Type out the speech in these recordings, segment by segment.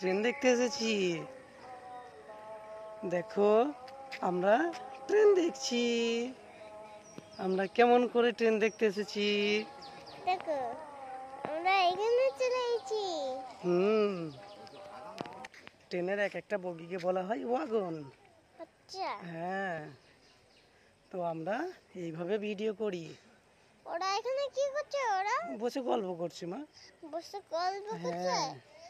Train দেখতে এসেছি দেখো আমরা ট্রেন দেখছি আমরা কেমন করে ট্রেন দেখতে এসেছি দেখো আমরা এখানে চলে এসেছি হুম ট্রেনের এক একটা বগিকে বলা হয় ওয়াগন আচ্ছা হ্যাঁ তো আমরা এইভাবে ভিডিও করি ওরা এখানে কি করছে ওরা বসে গল্প করছে মা বসে গল্প করছে হ্যাঁ।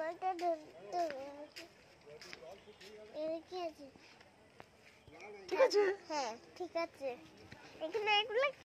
মাটা কি ঠিক আছে হ্যাঁ ঠিক আছে এখানে এগুলো